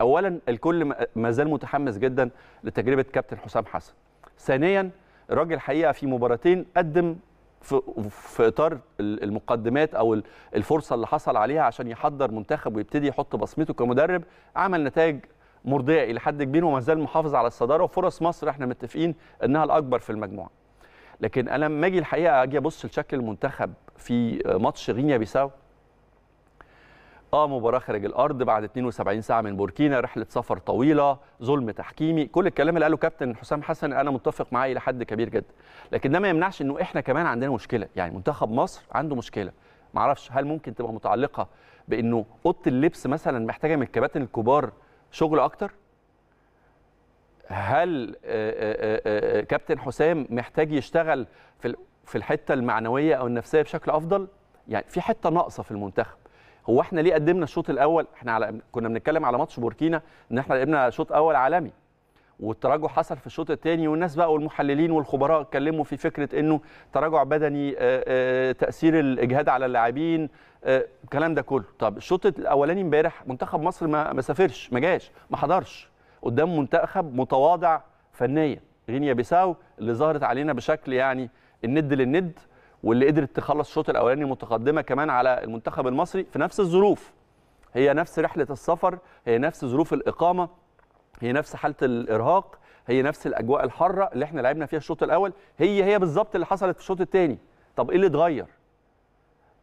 اولا الكل ما زال متحمس جدا لتجربه كابتن حسام حسن ثانيا الراجل حقيقه في مباراتين قدم في, في اطار المقدمات او الفرصه اللي حصل عليها عشان يحضر منتخب ويبتدي يحط بصمته كمدرب عمل نتائج مرضيه الى حد كبير وما زال محافظ على الصداره وفرص مصر احنا متفقين انها الاكبر في المجموعه لكن انا لما اجي الحقيقه اجي ابص لشكل المنتخب في ماتش غينيا بيساو اه مباراه خارج الارض بعد 72 ساعه من بوركينا رحله سفر طويله ظلم تحكيمي كل الكلام اللي قاله كابتن حسام حسن انا متفق معاه الى حد كبير جدا لكن ده ما يمنعش انه احنا كمان عندنا مشكله يعني منتخب مصر عنده مشكله معرفش هل ممكن تبقى متعلقه بانه اوضه اللبس مثلا محتاجه من الكباتن الكبار شغل اكتر هل آه، آه، آه، كابتن حسام محتاج يشتغل في في الحته المعنويه او النفسيه بشكل افضل يعني في حته ناقصه في المنتخب هو احنا ليه قدمنا الشوط الاول احنا على كنا بنتكلم على ماتش بوركينا ان احنا قدمنا شوط اول عالمي والتراجع حصل في الشوط الثاني والناس بقى والمحللين والخبراء اتكلموا في فكره انه تراجع بدني آه، آه، تاثير الاجهاد على اللاعبين آه، الكلام ده كله طب الشوط الاولاني امبارح منتخب مصر ما سافرش ما جاش ما حضرش قدام منتخب متواضع فنيا غينيا بيساو اللي ظهرت علينا بشكل يعني الند للند واللي قدرت تخلص الشوط الاولاني متقدمه كمان على المنتخب المصري في نفس الظروف هي نفس رحله السفر هي نفس ظروف الاقامه هي نفس حاله الارهاق هي نفس الاجواء الحاره اللي احنا لعبنا فيها الشوط الاول هي هي بالظبط اللي حصلت في الشوط الثاني طب ايه اللي اتغير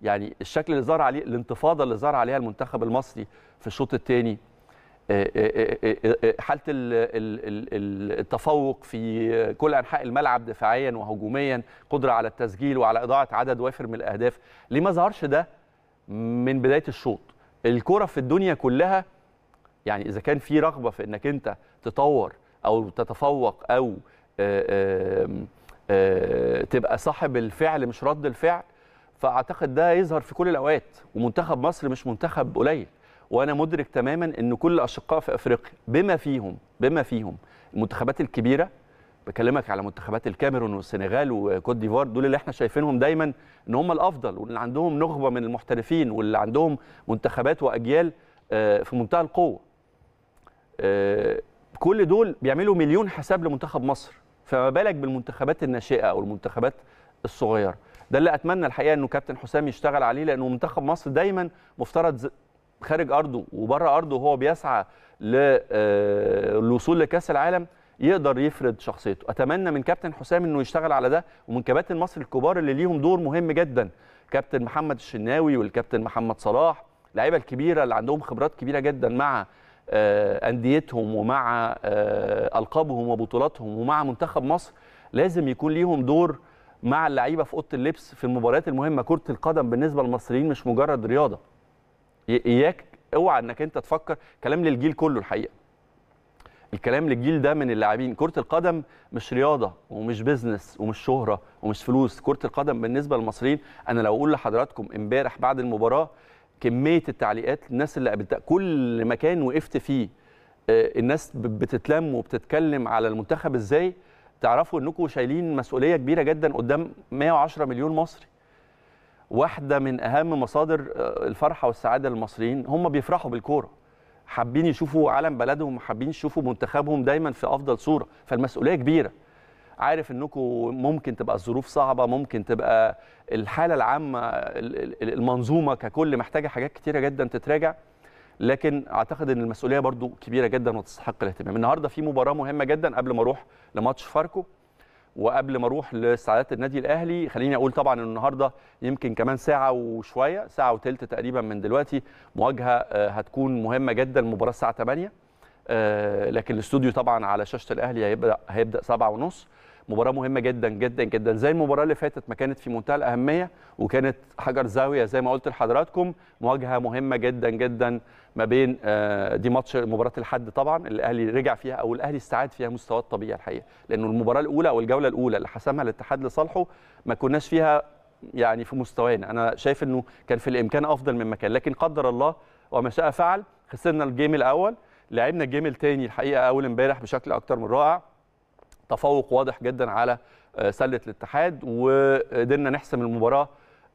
يعني الشكل اللي ظهر عليه الانتفاضه اللي ظهر عليها المنتخب المصري في الشوط الثاني حاله التفوق في كل انحاء الملعب دفاعيا وهجوميا قدره على التسجيل وعلى اضاعه عدد وافر من الاهداف ليه ما ظهرش ده من بدايه الشوط الكره في الدنيا كلها يعني اذا كان في رغبه في انك انت تطور او تتفوق او آه، آه، تبقى صاحب الفعل مش رد الفعل فاعتقد ده يظهر في كل الاوقات ومنتخب مصر مش منتخب قليل وانا مدرك تماما ان كل اشقاء في افريقيا بما فيهم بما فيهم المنتخبات الكبيره بكلمك على منتخبات الكاميرون والسنغال وكوت ديفوار دول اللي احنا شايفينهم دايما ان هم الافضل واللي عندهم نخبه من المحترفين واللي عندهم منتخبات واجيال آه، في منتهى القوه. آه، كل دول بيعملوا مليون حساب لمنتخب مصر فما بالك بالمنتخبات الناشئه او المنتخبات الصغيره. ده اللي اتمنى الحقيقه انه كابتن حسام يشتغل عليه لانه منتخب مصر دايما مفترض خارج ارضه وبره ارضه وهو بيسعى للوصول آه، لكاس العالم يقدر يفرد شخصيته اتمنى من كابتن حسام انه يشتغل على ده ومن كباتن مصر الكبار اللي ليهم دور مهم جدا كابتن محمد الشناوي والكابتن محمد صلاح اللعيبه الكبيره اللي عندهم خبرات كبيره جدا مع آه، انديتهم ومع آه، القابهم وبطولاتهم ومع منتخب مصر لازم يكون ليهم دور مع اللعيبه في اوضه اللبس في المباريات المهمه كره القدم بالنسبه للمصريين مش مجرد رياضه اياك اوعى انك انت تفكر كلام للجيل كله الحقيقه الكلام للجيل ده من اللاعبين كره القدم مش رياضه ومش بيزنس ومش شهره ومش فلوس كره القدم بالنسبه للمصريين انا لو اقول لحضراتكم امبارح بعد المباراه كميه التعليقات الناس اللي قابلتها كل مكان وقفت فيه آه، الناس بتتلم وبتتكلم على المنتخب ازاي تعرفوا انكم شايلين مسؤوليه كبيره جدا قدام 110 مليون مصري واحده من اهم مصادر آه، الفرحه والسعاده للمصريين هم بيفرحوا بالكوره حابين يشوفوا علم بلدهم وحابين يشوفوا منتخبهم دايما في افضل صوره فالمسؤوليه كبيره عارف انكم ممكن تبقى الظروف صعبه ممكن تبقى الحاله العامه المنظومه ككل محتاجه حاجات كتيره جدا تتراجع لكن اعتقد ان المسؤوليه برضو كبيره جدا وتستحق الاهتمام النهارده في مباراه مهمه جدا قبل ما اروح لماتش فاركو وقبل ما اروح لسعادات النادي الاهلي خليني اقول طبعا النهارده يمكن كمان ساعه وشويه ساعه وثلث تقريبا من دلوقتي مواجهه آه، هتكون مهمه جدا مباراه الساعه 8 آه، لكن الاستوديو طبعا على شاشه الاهلي هيبدا هيبدا 7 ونص مباراه مهمه جدا جدا جدا زي المباراه اللي فاتت ما كانت في منتهى الاهميه وكانت حجر زاويه زي ما قلت لحضراتكم مواجهه مهمه جدا جدا ما بين آه، دي ماتش مباراه الحد طبعا الاهلي رجع فيها او الاهلي استعاد فيها مستواه الطبيعي الحقيقه لانه المباراه الاولى او الجوله الاولى اللي حسمها الاتحاد لصالحه ما كناش فيها يعني في مستوانا انا شايف انه كان في الامكان افضل مما كان لكن قدر الله وما شاء فعل خسرنا الجيم الاول لعبنا الجيم الثاني الحقيقه اول امبارح بشكل اكتر من رائع تفوق واضح جدا على آه، سله الاتحاد وقدرنا نحسم المباراه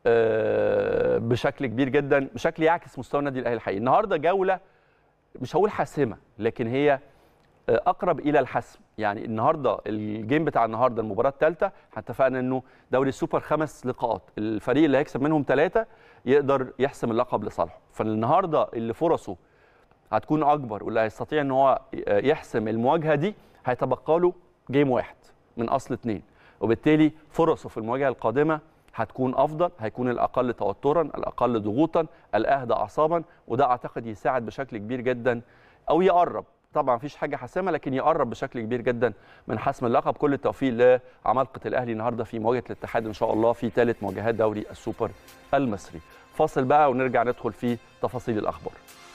آه، بشكل كبير جدا بشكل يعكس مستوى النادي الاهلي الحقيقي النهارده جوله مش هقول حاسمه لكن هي آه، اقرب الى الحسم يعني النهارده الجيم بتاع النهارده المباراه الثالثه احنا اتفقنا انه دوري السوبر خمس لقاءات الفريق اللي هيكسب منهم ثلاثه يقدر يحسم اللقب لصالحه فالنهارده اللي فرصه هتكون اكبر واللي هيستطيع ان هو يحسم المواجهه دي هيتبقى له جيم واحد من اصل اثنين وبالتالي فرصه في المواجهه القادمه هتكون افضل هيكون الاقل توترا الاقل ضغوطا الاهدى اعصابا وده اعتقد يساعد بشكل كبير جدا او يقرب طبعا مفيش حاجه حاسمه لكن يقرب بشكل كبير جدا من حسم اللقب كل التوفيق لعمالقه الاهلي النهارده في مواجهه الاتحاد ان شاء الله في ثالث مواجهات دوري السوبر المصري فاصل بقى ونرجع ندخل في تفاصيل الاخبار